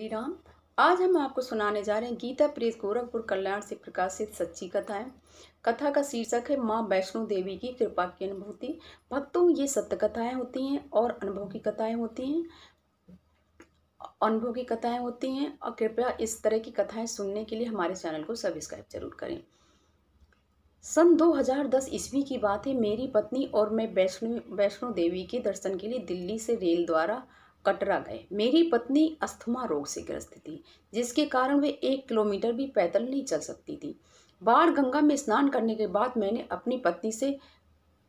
श्री राम आज हम आपको सुनाने जा रहे हैं गीता प्रेस गोरखपुर कल्याण से प्रकाशित सच्ची कथा है कथा का शीर्षक है माँ वैष्णो देवी की कृपा की अनुभूति भक्तों ये सत्य कथाएं होती हैं और अनुभव की कथाएं होती हैं अनुभव की कथाएं होती हैं और कृपया इस तरह की कथाएं सुनने के लिए हमारे चैनल को सब्सक्राइब जरूर करें सन 2010 ईस्वी की बात है मेरी पत्नी और मैं वैष्णो वैष्णो देवी के दर्शन के लिए दिल्ली से रेल द्वारा कटरा गए मेरी पत्नी अस्थमा रोग से ग्रस्त थी जिसके कारण वे एक किलोमीटर भी पैदल नहीं चल सकती थी बाढ़ गंगा में स्नान करने के बाद मैंने अपनी पत्नी से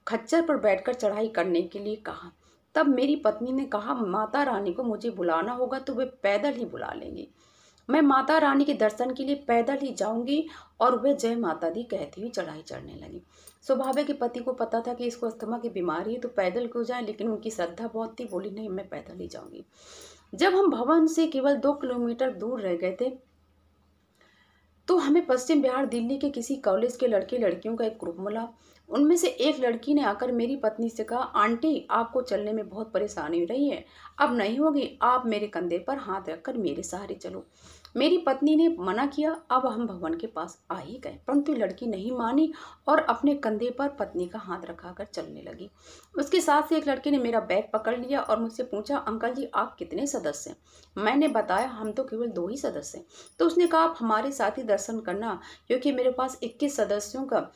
खच्चर पर बैठकर चढ़ाई करने के लिए कहा तब मेरी पत्नी ने कहा माता रानी को मुझे बुलाना होगा तो वे पैदल ही बुला लेंगे मैं माता रानी के दर्शन के लिए पैदल ही जाऊंगी और वे जय माता दी कहती हुई चढ़ाई चढ़ने लगी स्वभावे के पति को पता था कि इसको अस्थमा की बीमारी है तो पैदल क्यों जाए लेकिन उनकी श्रद्धा बहुत थी बोली नहीं मैं पैदल ही जाऊंगी जब हम भवन से केवल दो किलोमीटर दूर रह गए थे तो हमें पश्चिम बिहार दिल्ली के किसी कॉलेज के लड़के लड़कियों का एक ग्रुप मिला उनमें से एक लड़की ने आकर मेरी पत्नी से कहा आंटी आपको चलने में बहुत परेशानी हो रही है अब नहीं होगी आप मेरे कंधे पर हाथ रखकर मेरे सहारे चलो मेरी पत्नी ने मना किया अब हम भवन के पास आ ही गए परंतु लड़की नहीं मानी और अपने कंधे पर पत्नी का हाथ रखा कर चलने लगी उसके साथ से एक लड़के ने मेरा बैग पकड़ लिया और मुझसे पूछा अंकल जी आप कितने सदस्य हैं मैंने बताया हम तो केवल दो ही सदस्य हैं तो उसने कहा आप हमारे साथ ही दर्शन करना क्योंकि मेरे पास इक्कीस सदस्यों का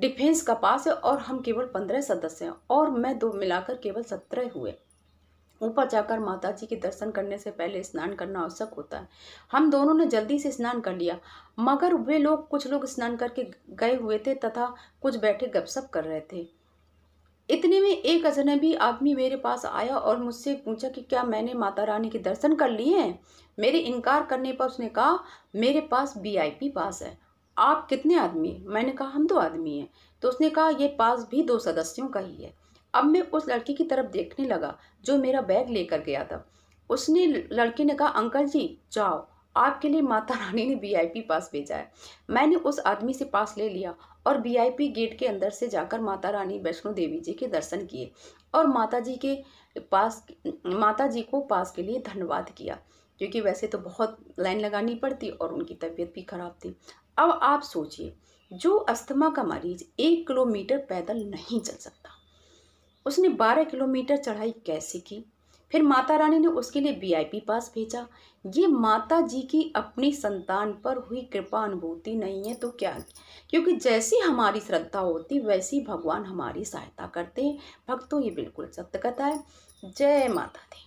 डिफेंस का पास है और हम केवल पंद्रह सदस्य हैं और मैं दो मिलाकर केवल सत्रह हुए ऊपर जाकर माता जी के दर्शन करने से पहले स्नान करना आवश्यक होता है हम दोनों ने जल्दी से स्नान कर लिया मगर वे लोग कुछ लोग स्नान करके गए हुए थे तथा कुछ बैठे गपशप कर रहे थे इतने में एक अजनबी आदमी मेरे पास आया और मुझसे पूछा कि क्या मैंने माता रानी के दर्शन कर लिए हैं मेरे इनकार करने पर उसने कहा मेरे पास वीआईपी पास है आप कितने आदमी मैंने कहा हम दो आदमी हैं तो उसने कहा यह पास भी दो सदस्यों का ही है अब मैं उस लड़के की तरफ देखने लगा जो मेरा बैग लेकर गया था उसने लड़के ने कहा अंकल जी जाओ आपके लिए माता रानी ने वीआईपी पास भेजा है मैंने उस आदमी से पास ले लिया और वीआईपी गेट के अंदर से जाकर माता रानी वैष्णो देवी जी के दर्शन किए और माता जी के पास माता जी को पास के लिए धन्यवाद किया क्योंकि वैसे तो बहुत लाइन लगानी पड़ती और उनकी तबीयत भी खराब थी अब आप सोचिए जो अस्थमा का मरीज एक किलोमीटर पैदल नहीं चल सकता उसने 12 किलोमीटर चढ़ाई कैसे की फिर माता रानी ने उसके लिए वीआईपी पास भेजा ये माता जी की अपनी संतान पर हुई कृपा अनुभूति नहीं है तो क्या क्योंकि जैसी हमारी श्रद्धा होती वैसी भगवान हमारी सहायता करते हैं भक्तों ये बिल्कुल सत्य कथा है जय माता दी